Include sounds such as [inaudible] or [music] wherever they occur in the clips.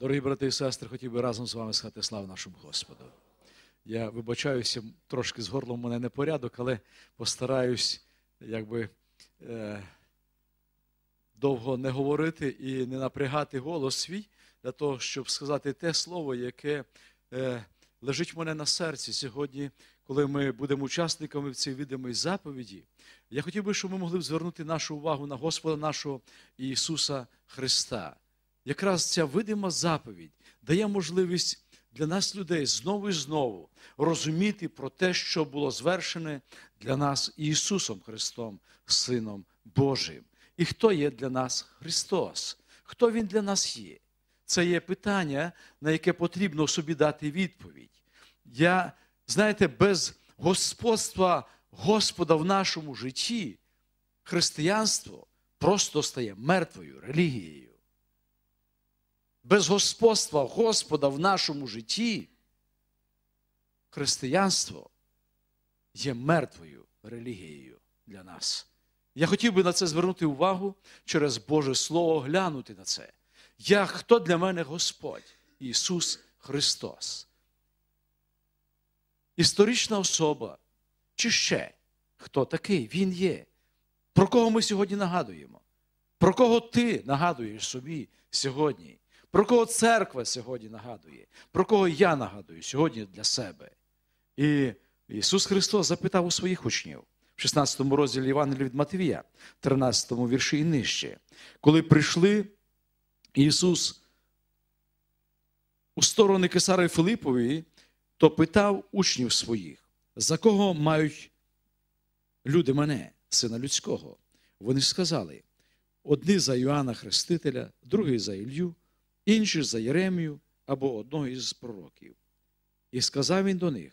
Дорогі брати і сестри, хотів би разом з вами сказати славу нашому Господу. Я вибачаюся трошки з горлом у мене непорядок, але постараюсь якби е, довго не говорити і не напрягати голос свій для того, щоб сказати те слово, яке е, лежить в мене на серці сьогодні, коли ми будемо учасниками в цій відомій заповіді. Я хотів би, щоб ми могли б звернути нашу увагу на Господа нашого Ісуса Христа якраз ця видима заповідь дає можливість для нас, людей, знову і знову розуміти про те, що було звершене для нас Ісусом Христом, Сином Божим. І хто є для нас Христос? Хто Він для нас є? Це є питання, на яке потрібно собі дати відповідь. Я, знаєте, без господства Господа в нашому житті християнство просто стає мертвою релігією без господства Господа в нашому житті, християнство є мертвою релігією для нас. Я хотів би на це звернути увагу через Боже Слово глянути на це. Я хто для мене Господь? Ісус Христос. Історична особа, чи ще хто такий Він є? Про кого ми сьогодні нагадуємо? Про кого ти нагадуєш собі сьогодні? про кого церква сьогодні нагадує, про кого я нагадую сьогодні для себе. І Ісус Христос запитав у своїх учнів в 16 розділі Євангелія від Матвія, 13 вірші і нижче, коли прийшли Ісус у сторони Кесари Филипової, то питав учнів своїх, за кого мають люди мене, сина людського. Вони сказали: одні за Йоанна Хрестителя, другий за Ілью, інші за Єремію або одного із пророків. І сказав він до них: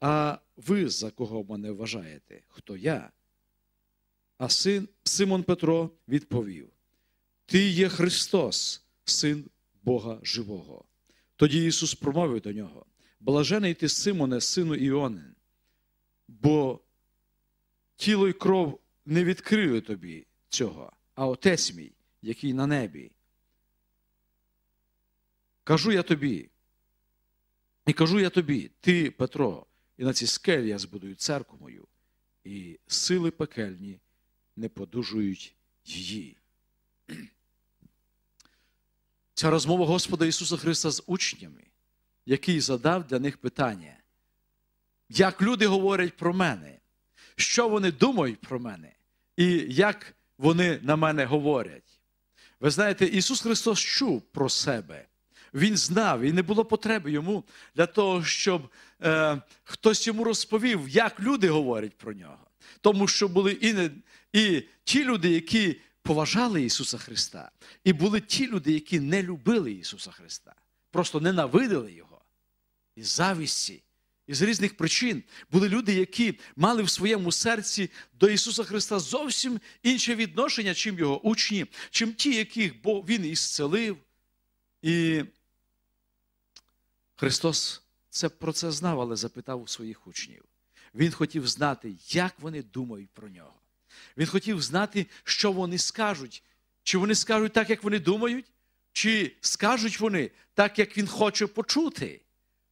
А ви за кого мене вважаєте? Хто я? А син Симон Петро відповів: Ти є Христос, син Бога Живого. Тоді Ісус промовив до нього: Блажений ти, Симоне, сину Іонин, бо тіло й кров не відкрили тобі цього, а Отець мій, який на небі. Кажу я тобі. І кажу я тобі, ти, Петро, і на цій скелі я збудую церкву мою, і сили пекельні не подужують її. [clears throat] Ця розмова Господа Ісуса Христа з учнями, який задав для них питання, як люди говорять про мене, що вони думають про мене, і як вони на мене говорять. Ви знаєте, Ісус Христос чув про себе він знав, і не було потреби йому для того, щоб е, хтось йому розповів, як люди говорять про нього. Тому що були і, не, і ті люди, які поважали Ісуса Христа, і були ті люди, які не любили Ісуса Христа, просто ненавидили Його із завісті. І з різних причин були люди, які мали в своєму серці до Ісуса Христа зовсім інше відношення, чим його учні, чим ті, яких Бо він ісцелив. І Христос це про це знав, але запитав у своїх учнів. Він хотів знати, як вони думають про нього. Він хотів знати, що вони скажуть. Чи вони скажуть так, як вони думають, чи скажуть вони так, як він хоче почути.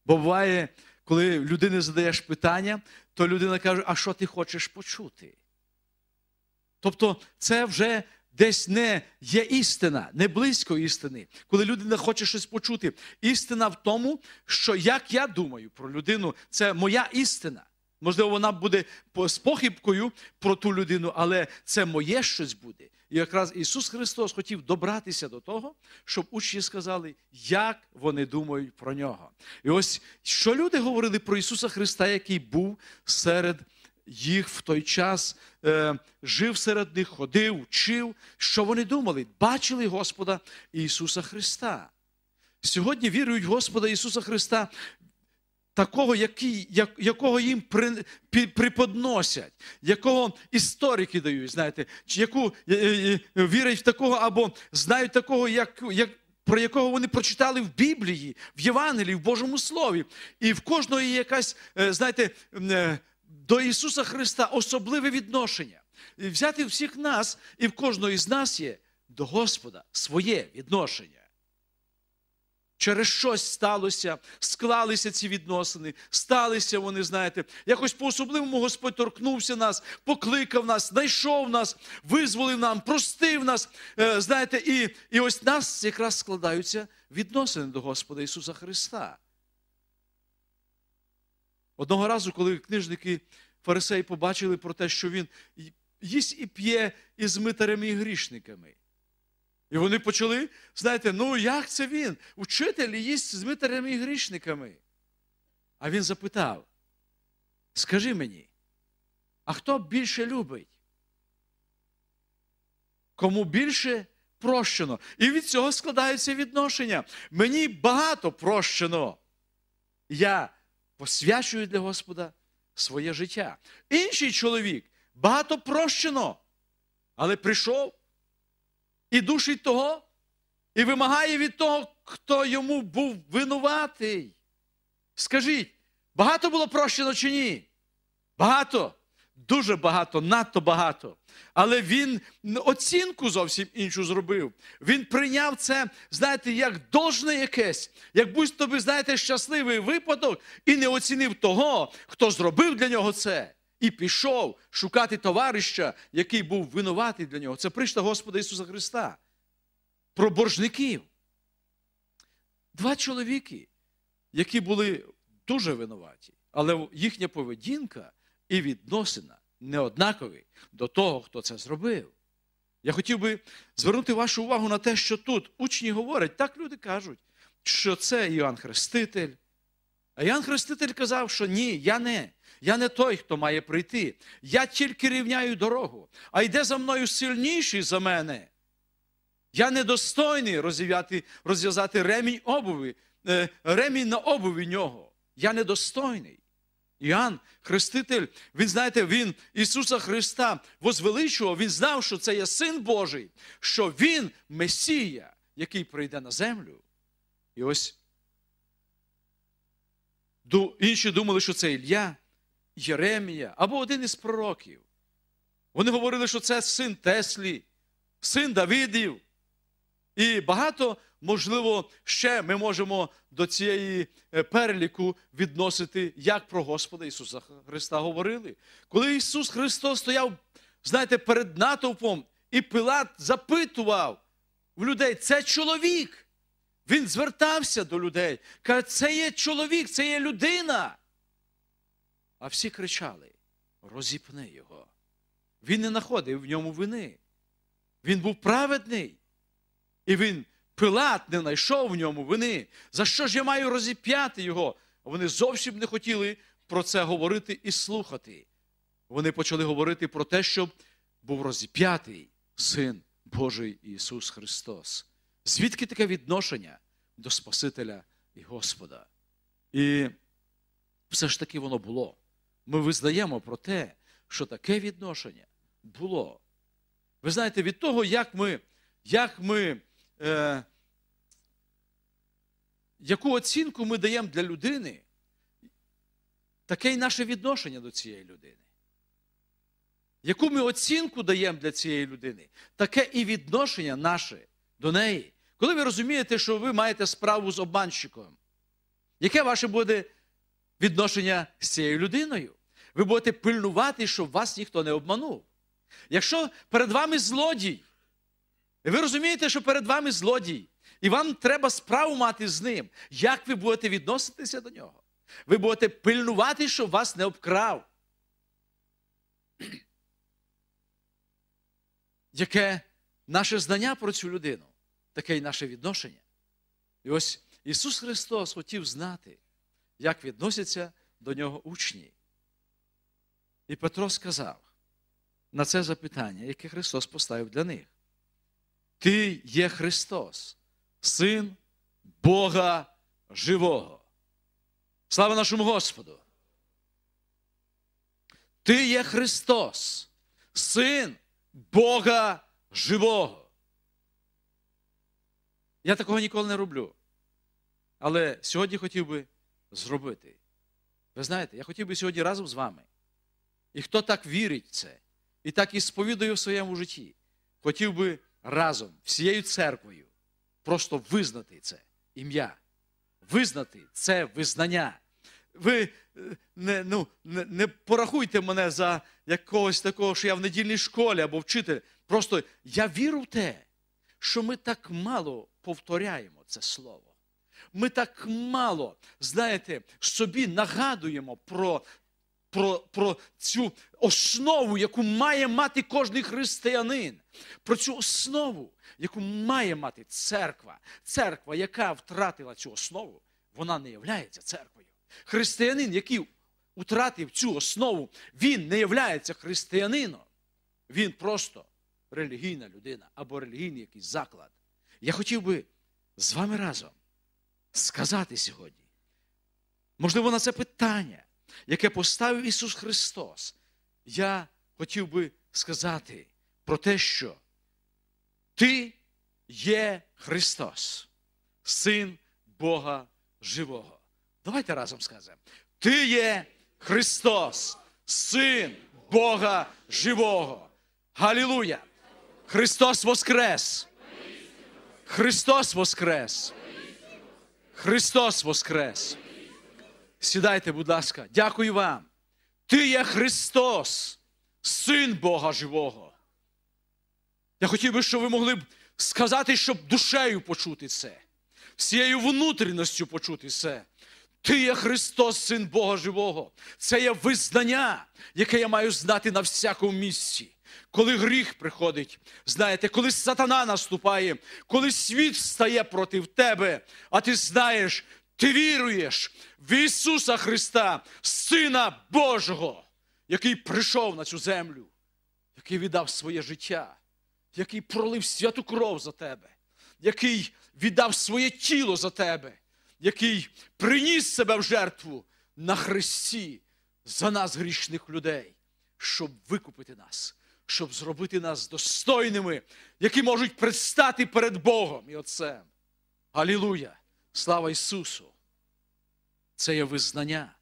Бо буває, коли людині задаєш питання, то людина каже, а що ти хочеш почути? Тобто, це вже десь не є істина, не близько істини, коли людина хоче щось почути. Істина в тому, що як я думаю про людину, це моя істина. Можливо, вона буде з похибкою про ту людину, але це моє щось буде. І якраз Ісус Христос хотів добратися до того, щоб учні сказали, як вони думають про нього. І ось що люди говорили про Ісуса Христа, який був серед їх в той час е, жив серед них, ходив, вчив, що вони думали, бачили Господа Ісуса Христа. Сьогодні вірують в Господа Ісуса Христа, такого, який, як, якого їм при, при, приподносять, якого історики дають, знаєте, чи яку е, е, е, вірять в такого або знають такого, як, як. Про якого вони прочитали в Біблії, в Євангелії, в Божому Слові. І в кожного є якась, е, знаєте, е, до Ісуса Христа особливе відношення. І Взяти всіх нас, і в кожного із нас є до Господа своє відношення. Через щось сталося, склалися ці відносини, сталися вони, знаєте, якось по-особливому Господь торкнувся нас, покликав нас, знайшов нас, визволив нам, простив нас. Е, знаєте, і і ось нас якраз складаються відносини до Господа Ісуса Христа. Одного разу, коли книжники фарисеї побачили про те, що він їсть і п'є із митарями і грішниками. І вони почали, знаєте, ну як це він? Учитель їсть з митарями і грішниками. А він запитав: скажи мені, а хто більше любить? Кому більше прощено? І від цього складаються відношення. Мені багато прощено. Я Посвячує для Господа своє життя. Інший чоловік багато прощено, але прийшов і душить того, і вимагає від того, хто йому був винуватий. Скажіть, багато було прощено чи ні? Багато. Дуже багато, надто багато. Але він оцінку зовсім іншу зробив. Він прийняв це, знаєте, як должне якесь, як будь тобі, знаєте, щасливий випадок, і не оцінив того, хто зробив для нього це, і пішов шукати товариша, який був винуватий для нього. Це прийшла Господа Ісуса Христа. Про боржників. Два чоловіки, які були дуже винуваті, але їхня поведінка і відносина неоднакові до того, хто це зробив. Я хотів би звернути вашу увагу на те, що тут учні говорять, так люди кажуть, що це Іоанн Хреститель. А Іоанн Хреститель казав, що ні, я не. Я не той, хто має прийти. Я тільки рівняю дорогу, а йде за мною сильніший за мене. Я недостойний розв'язати ремінь обуви, е, ремінь на обуві нього. Я недостойний. Іоанн, Хреститель, він знаєте, він Ісуса Христа возвеличував, він знав, що це є Син Божий, що Він Месія, який прийде на землю. І ось інші думали, що це Ілля, Єремія або один із пророків. Вони говорили, що це син Теслі, син Давидів. І багато, можливо, ще ми можемо до цієї е, переліку відносити, як про Господа Ісуса Христа говорили. Коли Ісус Христос стояв, знаєте, перед натовпом, і Пилат запитував в людей: це чоловік. Він звертався до людей. Каже, це є чоловік, це є людина. А всі кричали: розіпни його. Він не знаходив в ньому вини. Він був праведний. І він, Пилат, не знайшов в ньому вини. За що ж я маю розіп'яти його? Вони зовсім не хотіли про це говорити і слухати. Вони почали говорити про те, щоб був розіп'ятий Син Божий Ісус Христос. Звідки таке відношення до Спасителя і Господа? І все ж таки воно було. Ми визнаємо про те, що таке відношення було. Ви знаєте, від того, як ми, як ми е, яку оцінку ми даємо для людини, таке й наше відношення до цієї людини. Яку ми оцінку даємо для цієї людини, таке і відношення наше до неї. Коли ви розумієте, що ви маєте справу з обманщиком, яке ваше буде відношення з цією людиною? Ви будете пильнувати, щоб вас ніхто не обманув. Якщо перед вами злодій, і ви розумієте, що перед вами злодій, і вам треба справу мати з ним. Як ви будете відноситися до нього? Ви будете пильнувати, щоб вас не обкрав. [clears throat] Яке наше знання про цю людину, таке й наше відношення. І ось Ісус Христос хотів знати, як відносяться до нього учні. І Петро сказав на це запитання, яке Христос поставив для них. Ти є Христос, Син Бога живого. Слава нашому Господу! Ти є Христос, Син Бога живого. Я такого ніколи не роблю. Але сьогодні хотів би зробити. Ви знаєте, я хотів би сьогодні разом з вами. І хто так вірить в це і так і сповідує в своєму житті, хотів би разом всією церквою просто визнати це ім'я, визнати це визнання. Ви е, не ну, не, не порахуйте мене за якогось такого, що я в недільній школі або вчитель. Просто я вірю в те, що ми так мало повторяємо це слово. Ми так мало, знаєте, собі нагадуємо про про про цю основу, яку має мати кожен християнин, про цю основу, яку має мати церква. Церква, яка втратила цю основу, вона не являється церквою. Християнин, який втратив цю основу, він не є християнином. Він просто релігійна людина або релігійний якийсь заклад. Я хотів би з вами разом сказати сьогодні, можливо, на це питання яке поставив Ісус Христос, я хотів би сказати про те, що Ти є Христос, Син Бога Живого. Давайте разом скажемо. Ти є Христос, Син Бога Живого. Галілуя! Христос Воскрес! Христос Воскрес! Христос Воскрес! Сідайте, будь ласка, дякую вам. Ти є Христос, Син Бога Живого. Я хотів би, щоб ви могли б сказати, щоб душею почути це, всією внутрішністю почути це. Ти є Христос, Син Бога Живого. Це є визнання, яке я маю знати на всякому місці. Коли гріх приходить, знаєте, коли сатана наступає, коли світ встає проти тебе, а ти знаєш, ти віруєш в Ісуса Христа, Сина Божого, який прийшов на цю землю, який віддав своє життя, який пролив святу кров за тебе, який віддав своє тіло за тебе, який приніс себе в жертву на Христі за нас, грішних людей, щоб викупити нас. Щоб зробити нас достойними, які можуть предстати перед Богом і Отцем. Аллилуйя! Слава Ісусу! Це є визнання.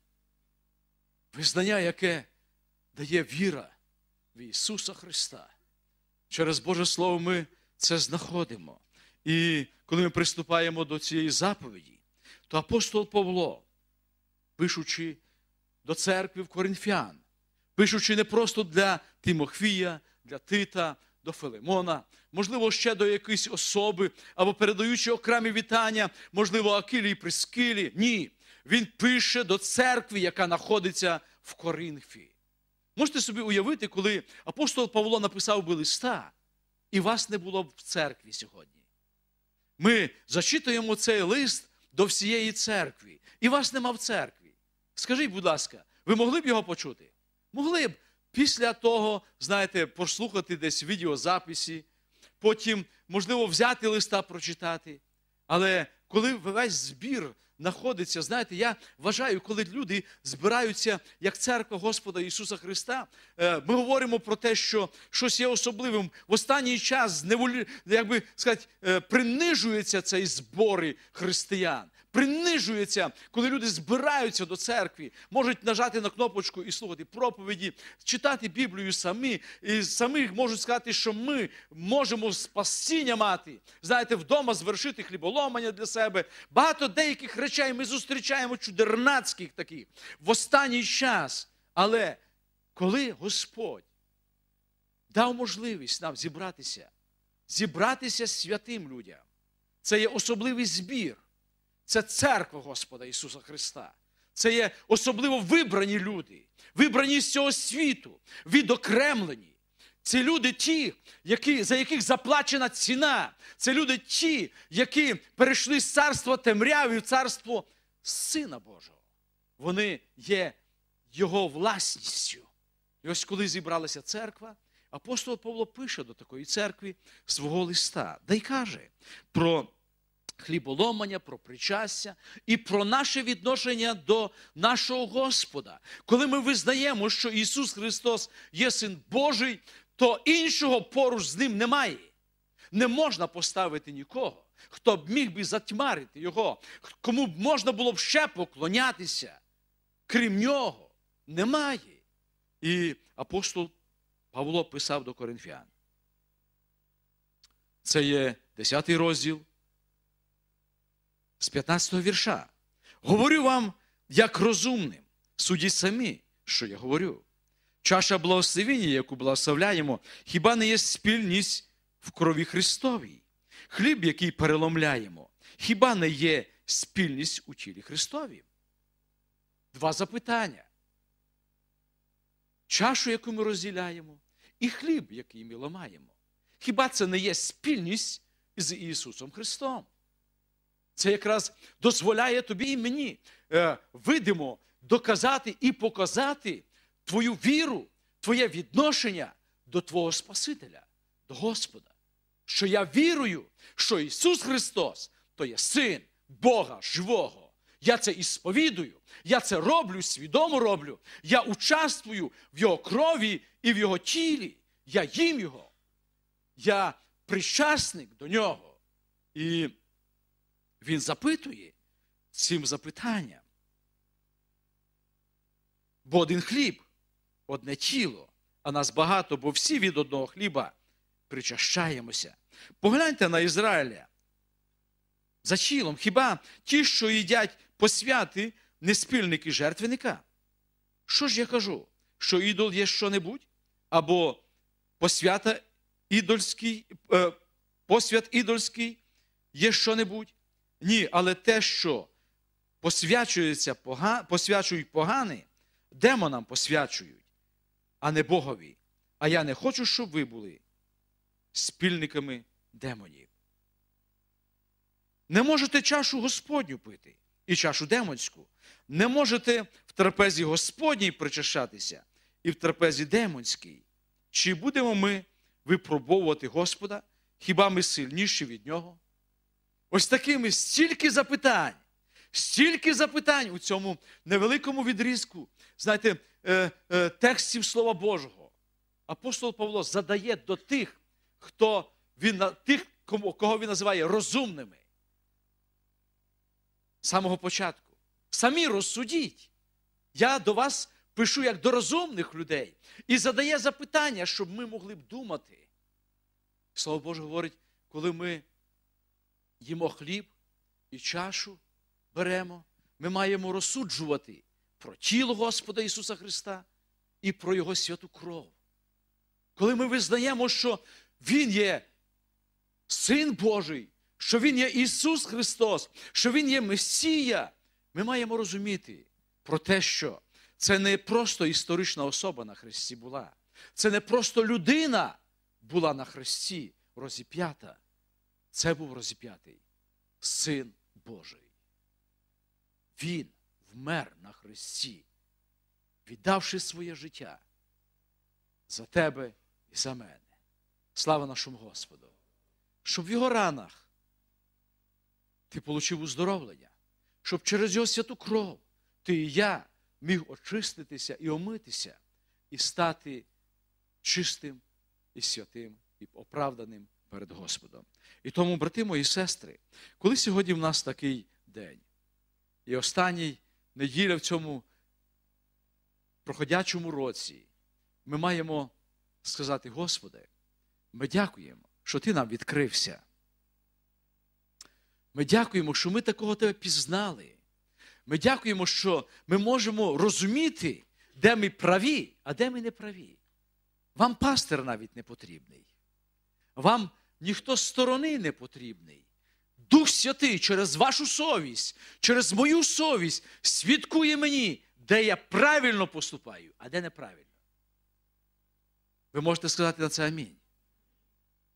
Визнання, яке дає віра в Ісуса Христа. Через Боже Слово ми це знаходимо. І коли ми приступаємо до цієї заповіді, то апостол Павло, пишучи до церкви в Коринфян, пишучи не просто для Тимохвія, для Тита, до Филимона, можливо, ще до якоїсь особи, або передаючи окремі вітання, можливо, Акилі Прискілі. Ні. Він пише до церкви, яка знаходиться в Коринфі. Можете собі уявити, коли апостол Павло написав би листа, і вас не було б в церкві сьогодні. Ми зачитуємо цей лист до всієї церкви, і вас нема в церкві. Скажіть, будь ласка, ви могли б його почути? Могли б, Після того, знаєте, послухати десь відеозаписі, потім, можливо, взяти листа прочитати. Але коли весь збір знаходиться, знаєте, я вважаю, коли люди збираються як церква Господа Ісуса Христа, е, ми говоримо про те, що щось є особливим. В останній час, як би сказати, е, принижуються ці збори християн принижується, коли люди збираються до церкви, можуть нажати на кнопочку і слухати проповіді, читати Біблію самі, і самі можуть сказати, що ми можемо спасіння мати, знаєте, вдома звершити хліболомання для себе. Багато деяких речей ми зустрічаємо чудернацьких таких в останній час. Але коли Господь дав можливість нам зібратися, зібратися святим людям, це є особливий збір це церква Господа Ісуса Христа. Це є особливо вибрані люди, вибрані з цього світу, відокремлені. Це люди ті, які, за яких заплачена ціна. Це люди ті, які перейшли з царства темряви в царство Сина Божого. Вони є Його власністю. І ось коли зібралася церква, апостол Павло пише до такої церкви свого листа, да й каже про хліболомання, про причастя і про наше відношення до нашого Господа. Коли ми визнаємо, що Ісус Христос є Син Божий, то іншого поруч з Ним немає. Не можна поставити нікого, хто б міг би затьмарити його, кому б можна було б ще поклонятися. Крім нього, немає. І апостол Павло писав до Коринфян. Це є 10 розділ, з 15 вірша. Говорю вам, як розумним, судіть самі, що я говорю. Чаша благословіння, яку благословляємо, хіба не є спільність в крові Христовій? Хліб, який переломляємо, хіба не є спільність у тілі Христові? Два запитання. Чашу, яку ми розділяємо, і хліб, який ми ламаємо. Хіба це не є спільність з Ісусом Христом? Це якраз дозволяє тобі і мені е, видимо доказати і показати твою віру, твоє відношення до Твого Спасителя, до Господа. Що я вірую, що Ісус Христос то є Син Бога Живого. Я це і сповідую, я це роблю, свідомо роблю. Я участвую в Його крові і в Його тілі. Я їм Його. Я причасник до Нього. І він запитує цим запитанням. Бо один хліб, одне тіло, а нас багато, бо всі від одного хліба причащаємося. Погляньте на Ізраїля. За чілом, хіба ті, що їдять посвяти святи, не спільники жертвенника? Що ж я кажу? Що ідол є що-небудь? Або посвята ідольський, е, посвят ідольський є що-небудь? Ні, але те, що посвячується, пога... посвячують погане, демонам посвячують, а не Богові. А я не хочу, щоб ви були спільниками демонів. Не можете чашу Господню пити і чашу демонську. Не можете в трапезі Господній причащатися і в трапезі демонській. Чи будемо ми випробовувати Господа? Хіба ми сильніші від Нього? Ось такими стільки запитань, стільки запитань у цьому невеликому відрізку, знаєте, е, е, текстів Слова Божого. Апостол Павло задає до тих, хто він тих, кого він називає розумними. З самого початку. Самі розсудіть. Я до вас пишу як до розумних людей і задає запитання, щоб ми могли б думати. Слово Боже говорить, коли ми їмо хліб і чашу беремо, ми маємо розсуджувати про тіло Господа Ісуса Христа і про Його святу кров. Коли ми визнаємо, що Він є Син Божий, що Він є Ісус Христос, що Він є Месія, ми маємо розуміти про те, що це не просто історична особа на Христі була, це не просто людина була на Христі розіп'ята. Це був розіп'ятий Син Божий. Він вмер на Христі, віддавши своє життя за тебе і за мене. Слава нашому Господу! Щоб в його ранах ти получив уздоровлення, щоб через його святу кров ти і я міг очиститися і омитися, і стати чистим і святим, і оправданим перед Господом. І тому, брати мої сестри, коли сьогодні в нас такий день, і останній неділя в цьому проходячому році, ми маємо сказати, Господи, ми дякуємо, що Ти нам відкрився. Ми дякуємо, що ми такого Тебе пізнали. Ми дякуємо, що ми можемо розуміти, де ми праві, а де ми не праві. Вам пастир навіть не потрібний. Вам ніхто з сторони не потрібний. Дух Святий через вашу совість, через мою совість свідкує мені, де я правильно поступаю, а де неправильно. Ви можете сказати на це амінь.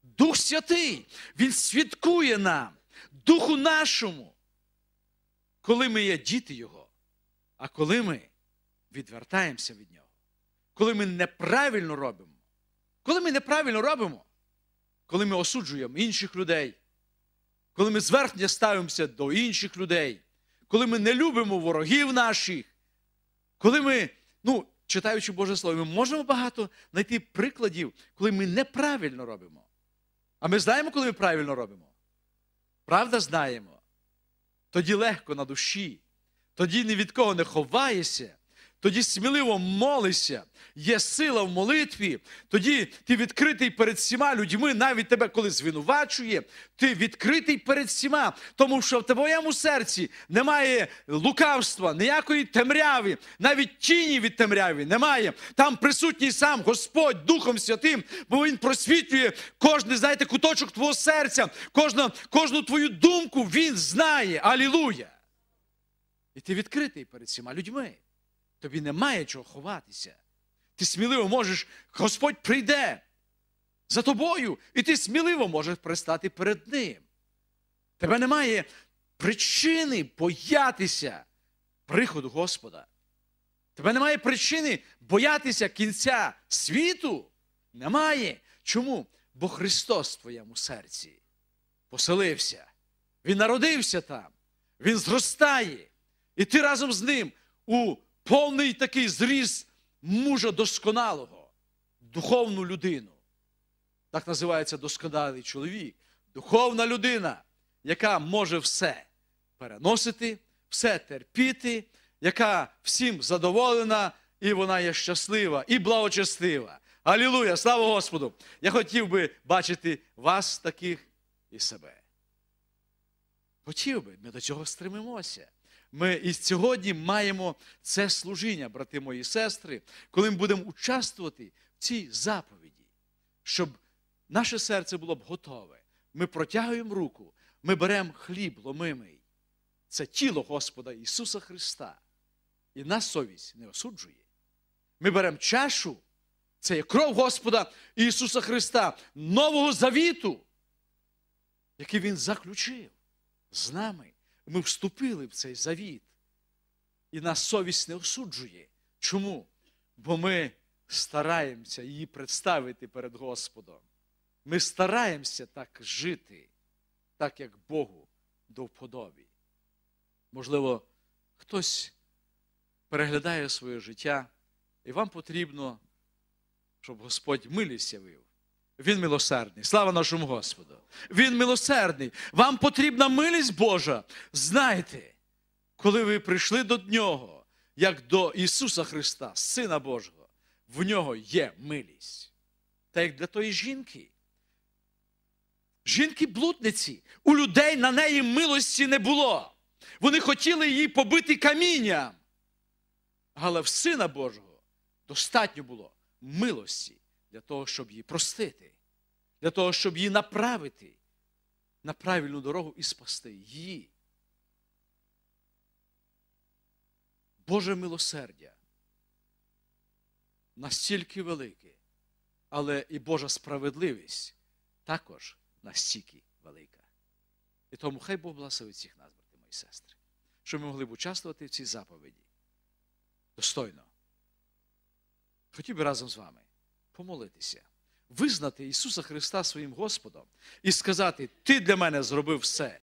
Дух Святий, Він свідкує нам, Духу нашому, коли ми є діти Його, а коли ми відвертаємося від Нього, коли ми неправильно робимо, коли ми неправильно робимо, коли ми осуджуємо інших людей, коли ми зверхня ставимося до інших людей, коли ми не любимо ворогів наших, коли ми, ну, читаючи Боже Слово, ми можемо багато знайти прикладів, коли ми неправильно робимо. А ми знаємо, коли ми правильно робимо. Правда, знаємо. Тоді легко на душі, тоді ні від кого не ховаєшся тоді сміливо молишся, є сила в молитві, тоді ти відкритий перед всіма людьми, навіть тебе коли звинувачує, ти відкритий перед всіма, тому що в твоєму серці немає лукавства, ніякої темряви, навіть тіні від темряви немає. Там присутній сам Господь Духом Святим, бо Він просвітлює кожний, знаєте, куточок твого серця, кожну, кожну твою думку Він знає. Алілуя! І ти відкритий перед всіма людьми. Тобі немає чого ховатися. Ти сміливо можеш, Господь прийде за тобою, і ти сміливо можеш пристати перед Ним. Тебе немає причини боятися приходу Господа. Тебе немає причини боятися кінця світу. Немає. Чому? Бо Христос в твоєму серці поселився. Він народився там, Він зростає. І ти разом з ним у повний такий зріз мужа досконалого, духовну людину. Так називається досконалий чоловік, духовна людина, яка може все переносити, все терпіти, яка всім задоволена, і вона є щаслива і благочестива. Алілуя! Слава Господу! Я хотів би бачити вас таких і себе. Хотів би, ми до цього стремимося. Ми і сьогодні маємо це служіння, брати мої сестри, коли ми будемо участвувати в цій заповіді, щоб наше серце було б готове. Ми протягуємо руку, ми беремо хліб ломимий. Це тіло Господа Ісуса Христа. І нас совість не осуджує. Ми беремо чашу, це є кров Господа Ісуса Христа, Нового Завіту, який Він заключив з нами ми вступили в цей завіт. І нас совість не осуджує. Чому? Бо ми стараємося її представити перед Господом. Ми стараємося так жити, так як Богу до вподобі. Можливо, хтось переглядає своє життя, і вам потрібно, щоб Господь милість явив. Він милосердний. Слава нашому Господу! Він милосердний. Вам потрібна милість Божа. Знаєте, коли ви прийшли до Нього, як до Ісуса Христа, Сина Божого, в нього є милість. Та як для тої жінки. Жінки-блудниці, у людей на неї милості не було. Вони хотіли її побити камінням. Але в Сина Божого достатньо було милості для того, щоб її простити, для того, щоб її направити на правильну дорогу і спасти її. Боже милосердя настільки велике, але і Божа справедливість також настільки велика. І тому хай Бог благословить всіх нас, брати мої сестри, щоб ми могли б участвувати в цій заповіді. Достойно. Хотів би разом з вами помолитися, визнати Ісуса Христа своїм Господом і сказати: Ти для мене зробив все.